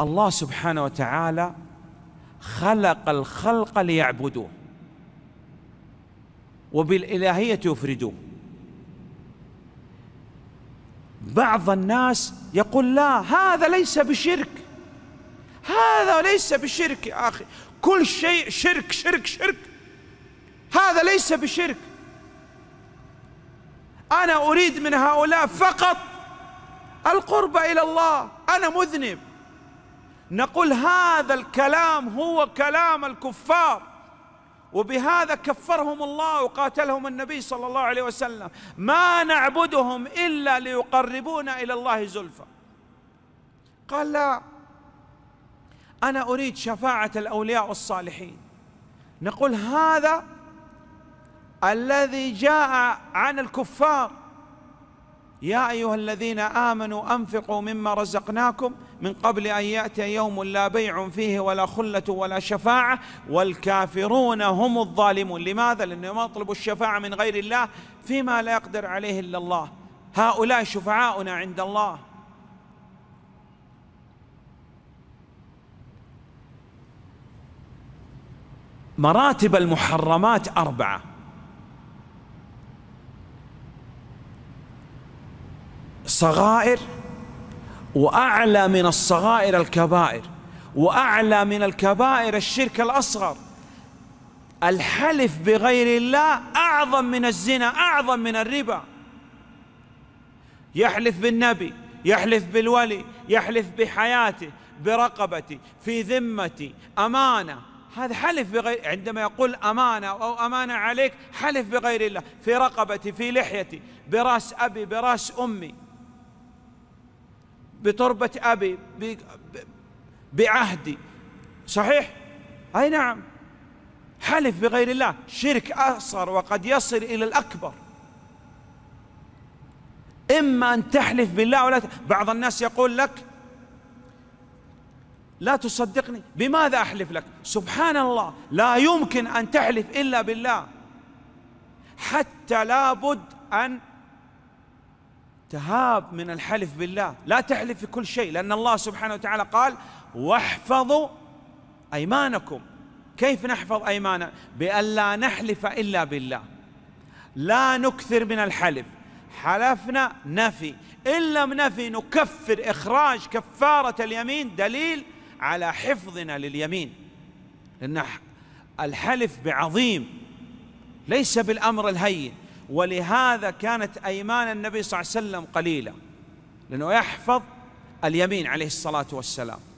الله سبحانه وتعالى خلق الخلق ليعبدوه وبالإلهية يفردوه بعض الناس يقول لا هذا ليس بشرك هذا ليس بشرك يا أخي كل شيء شرك شرك شرك هذا ليس بشرك أنا أريد من هؤلاء فقط القرب إلى الله أنا مذنب نقول هذا الكلام هو كلام الكفار وبهذا كفرهم الله وقاتلهم النبي صلى الله عليه وسلم ما نعبدهم الا ليقربونا الى الله زلفى قال لا انا اريد شفاعه الاولياء والصالحين نقول هذا الذي جاء عن الكفار يا ايها الذين امنوا انفقوا مما رزقناكم من قبل ان ياتي يوم لا بيع فيه ولا خله ولا شفاعه والكافرون هم الظالمون لماذا لانهم يطلبوا الشفاعه من غير الله فيما لا يقدر عليه الا الله هؤلاء شفعاؤنا عند الله مراتب المحرمات اربعه صغائر واعلى من الصغائر الكبائر واعلى من الكبائر الشرك الاصغر الحلف بغير الله اعظم من الزنا اعظم من الربا يحلف بالنبي يحلف بالولي يحلف بحياته برقبتي في ذمتي امانه هذا حلف بغير عندما يقول امانه او امانه عليك حلف بغير الله في رقبتي في لحيتي براس ابي براس امي بتربة أبي بعهدي صحيح؟ أي نعم حلف بغير الله شرك أصغر وقد يصل إلى الأكبر إما أن تحلف بالله ولا ت... بعض الناس يقول لك لا تصدقني بماذا أحلف لك سبحان الله لا يمكن أن تحلف إلا بالله حتى لابد أن تهاب من الحلف بالله لا تحلف في كل شيء لأن الله سبحانه وتعالى قال واحفظوا أيمانكم كيف نحفظ أيمانا بألا نحلف إلا بالله لا نكثر من الحلف حلفنا نفي إن لم نفي نكفر إخراج كفارة اليمين دليل على حفظنا لليمين لأن الحلف بعظيم ليس بالأمر الهين ولهذا كانت أيمان النبي صلى الله عليه وسلم قليلة لأنه يحفظ اليمين عليه الصلاة والسلام